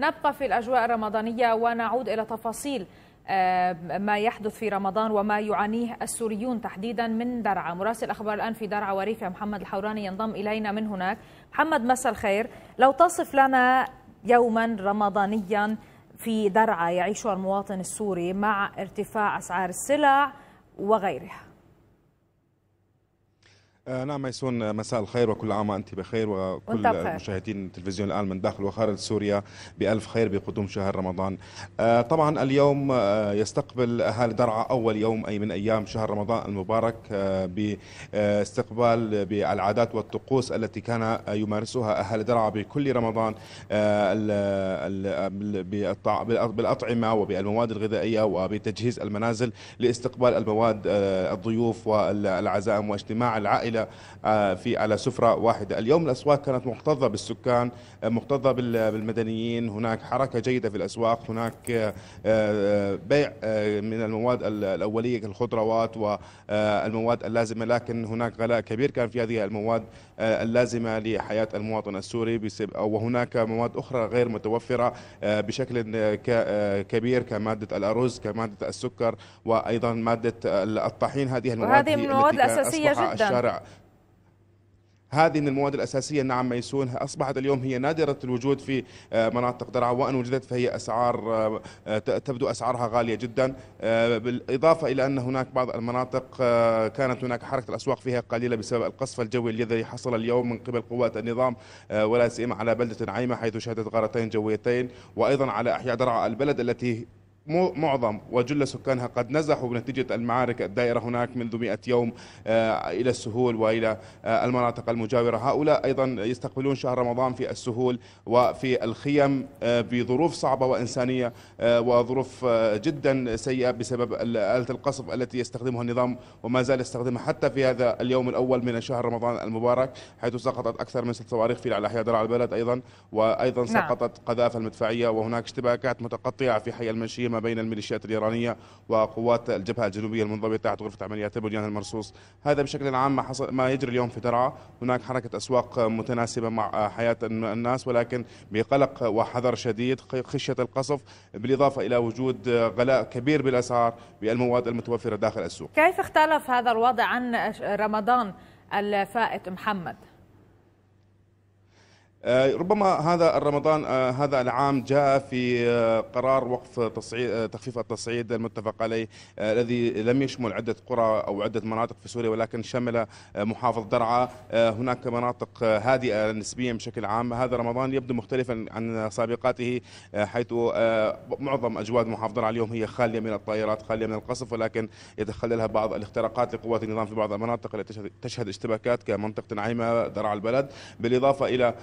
نبقى في الأجواء الرمضانية ونعود إلى تفاصيل آه، ما يحدث في رمضان وما يعانيه السوريون تحديدا من درعا مراسل أخبار الآن في درعا وريفة محمد الحوراني ينضم إلينا من هناك محمد مساء الخير لو تصف لنا يوما رمضانيا في درعا يعيشه المواطن السوري مع ارتفاع أسعار السلع وغيرها آه نعم ميسون آه، مساء الخير وكل عام وانت بخير وكل مشاهدين تلفزيون الان من داخل وخارج سوريا بالف خير بقدوم شهر رمضان. آه طبعا اليوم آه يستقبل اهالي درعا اول يوم اي من ايام شهر رمضان المبارك آه، باستقبال آه، بالعادات والطقوس التي كان يمارسها اهالي درعا بكل رمضان بالاطعمه وبالمواد الغذائيه وبتجهيز المنازل لاستقبال المواد الضيوف والعزائم واجتماع العائله عائله آه، في على سفره واحده، اليوم الاسواق كانت مكتظه بالسكان، آه، مكتظه بالمدنيين، هناك حركه جيده في الاسواق، هناك آه، بيع من المواد الاوليه كالخضروات والمواد اللازمه، لكن هناك غلاء كبير كان في هذه المواد اللازمه لحياه المواطن السوري وهناك مواد اخرى غير متوفره بشكل كبير كماده الارز، كماده السكر وايضا ماده الطحين، هذه المواد وهذه المواد الاساسيه جدا الشارع هذه من المواد الأساسية نعم ميسون أصبحت اليوم هي نادرة الوجود في آه، مناطق درعا وإن وجدت فهي أسعار آه، تبدو أسعارها غالية جدا آه، بالإضافة إلى أن هناك بعض المناطق كانت هناك حركة الأسواق فيها قليلة بسبب القصف الجوي الذي حصل اليوم من قبل قوات النظام ولا سيما على بلدة نعيمة حيث شهدت غارتين جويتين وأيضا على أحياء درعا البلد التي معظم وجل سكانها قد نزحوا بنتيجة المعارك الدائرة هناك منذ 100 يوم آه، إلى السهول وإلى آه، المناطق المجاورة هؤلاء أيضا يستقبلون شهر رمضان في السهول وفي الخيم آه، بظروف صعبة وإنسانية وظروف جدا سيئة بسبب آلة القصف التي يستخدمها النظام وما زال يستخدمها حتى في هذا اليوم الأول من شهر رمضان المبارك حيث سقطت أكثر من ست صواريخ في على حياة درع البلد أيضا وأيضا نعم. سقطت قذائف المدفعية وهناك اشتباكات متقطعة في حي المنشية ما بين الميليشيات الإيرانية وقوات الجبهة الجنوبية المنضوية تحت غرفة عمليات البنيان المرصوص هذا بشكل عام ما, حصل ما يجري اليوم في درعا هناك حركة أسواق متناسبة مع حياة الناس ولكن بقلق وحذر شديد خشية القصف بالإضافة إلى وجود غلاء كبير بالأسعار بالمواد المتوفرة داخل السوق كيف اختلف هذا الوضع عن رمضان الفائت محمد؟ آه، ربما هذا الرمضان آه، هذا العام جاء في آه، قرار وقف تصعيد تخفيف التصعيد المتفق عليه الذي لم يشمل عده قرى او عده مناطق في سوريا ولكن شمل محافظ درعا هناك مناطق هادئه نسبيا بشكل عام هذا رمضان يبدو مختلفا عن سابقاته حيث معظم اجواد محافظه درعا اليوم هي خاليه من الطائرات خاليه من القصف ولكن يتخللها بعض الاختراقات لقوات النظام في بعض المناطق التي تشهد اشتباكات كمنطقه نعيمه درعا البلد بالاضافه الى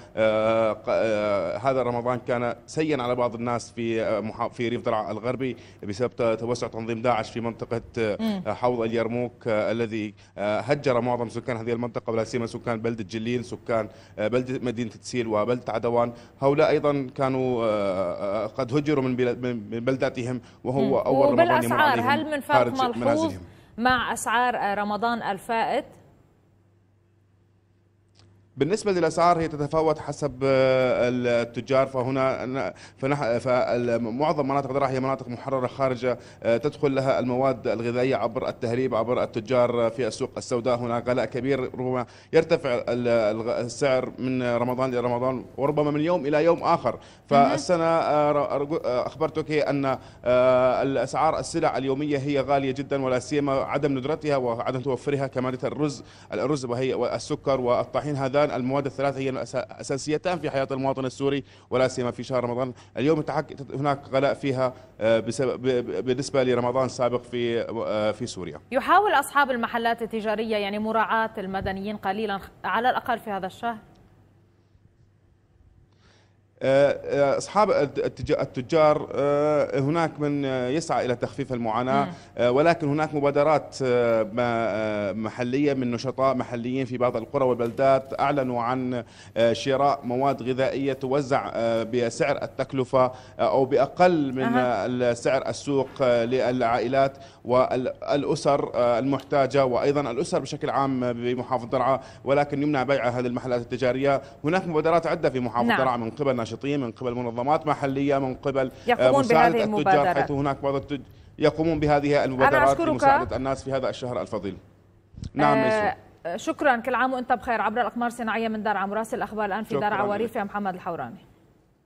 آه، هذا رمضان كان سيئا على بعض الناس في آه، في ريف درعا الغربي بسبب توسع تنظيم داعش في منطقه آه، حوض اليرموك الذي هجر معظم سكان هذه المنطقه ولا سيما سكان بلده جليل سكان بلده مدينه تسيل وبلده عدوان هؤلاء ايضا كانوا قد هجروا من بلداتهم وهو اول رمضان يمر عليهم هل من فرق ملحوظ مع اسعار رمضان الفائت بالنسبة للأسعار هي تتفاوت حسب آه، التجار فهنا فمعظم مناطق درعا هي مناطق محررة خارجة آه، تدخل لها المواد الغذائية عبر التهريب عبر التجار آه، في السوق السوداء هنا غلاء كبير ربما يرتفع السعر من رمضان إلى رمضان وربما من يوم إلى يوم آخر فالسنة أخبرتك أن الأسعار السلع اليومية هي غالية جدا ولا سيما عدم ندرتها وعدم توفرها كمادة الرز الرز وهي والسكر والطحين هذا الآن المواد الثلاثة هي اساسيتان في حياة المواطن السوري ولا سيما في شهر رمضان اليوم هناك غلاء فيها آه، بالنسبة لرمضان السابق في آه، في سوريا يحاول أصحاب المحلات التجارية يعني مراعاة المدنيين قليلا على الأقل في هذا الشهر اصحاب التجار آه، هناك من يسعى الى تخفيف المعاناه نعم. آه، ولكن هناك مبادرات آه، محليه من نشطاء محليين في بعض القرى والبلدات اعلنوا عن شراء مواد غذائيه توزع بسعر التكلفه او باقل من سعر السوق للعائلات والاسر المحتاجه وايضا الاسر بشكل عام بمحافظه درعا ولكن يمنع بيع هذه المحلات التجاريه هناك مبادرات عده في محافظه نعم. درعا من قبل ناشطين من قبل منظمات محلية من قبل آه، مساعدة التجار حيث هناك بعض التج... يقومون بهذه المبادرات لمساعدة الناس في هذا الشهر الفضيل نعم آه شكرا كل عام وانت بخير عبر الأقمار الصناعية من دار عمراس الأخبار الآن في دار عواريف يا محمد الحوراني